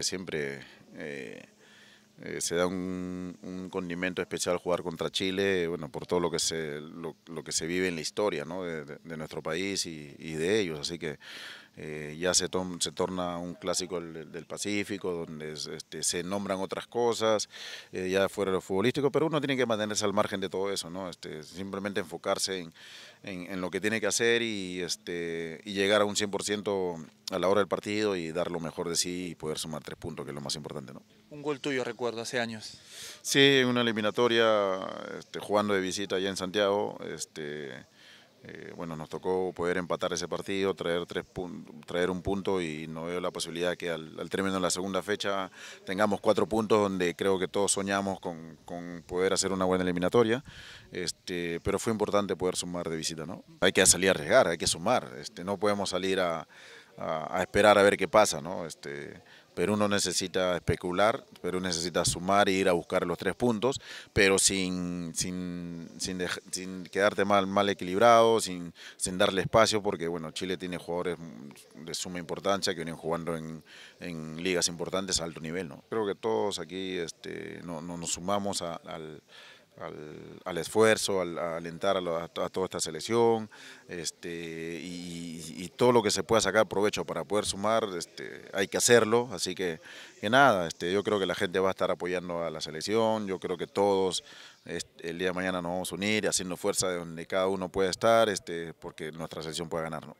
Siempre eh, eh, se da un, condimento especial jugar contra Chile, bueno, por todo lo que se, lo, que se vive en la historia de, nuestro país y, y de ellos, así que eh, ya se, se, torna un clásico del, Pacífico, donde este, se nombran otras cosas, eh, ya fuera de lo futbolístico, pero uno tiene que mantenerse al margen de todo eso, ¿no? Este, simplemente enfocarse en, en, lo que tiene que hacer y, este, y llegar a un 100% a la hora del partido y dar lo mejor de sí y poder sumar tres puntos, que es lo más importante, ¿no? Un gol tuyo, recuerdo, hace años. Sí, una eliminatoria este, jugando de visita allá en Santiago, este, eh, bueno, nos tocó poder empatar ese partido, traer, tres traer un punto y no veo la posibilidad que al, término de la segunda fecha tengamos cuatro puntos donde creo que todos soñamos con, poder hacer una buena eliminatoria. Este, pero fue importante poder sumar de visita, ¿no? Hay que salir a arriesgar, hay que sumar. Este, no podemos salir a a, esperar a ver qué pasa, ¿no? Este, Perú no necesita especular, Perú necesita sumar e ir a buscar los tres puntos, pero sin, sin, sin, sin quedarte mal, mal equilibrado, sin, sin darle espacio, porque bueno, Chile tiene jugadores de suma importancia que vienen jugando en, ligas importantes a alto nivel. ¿no? Creo que todos aquí este, no, no nos sumamos a, al al, al esfuerzo, al, alentar a, toda esta selección este, y, todo lo que se pueda sacar provecho para poder sumar, este, hay que hacerlo, así que, que nada, este, yo creo que la gente va a estar apoyando a la selección, yo creo que todos este, el día de mañana nos vamos a unir, haciendo fuerza de donde cada uno pueda estar, este, porque nuestra selección puede ganar.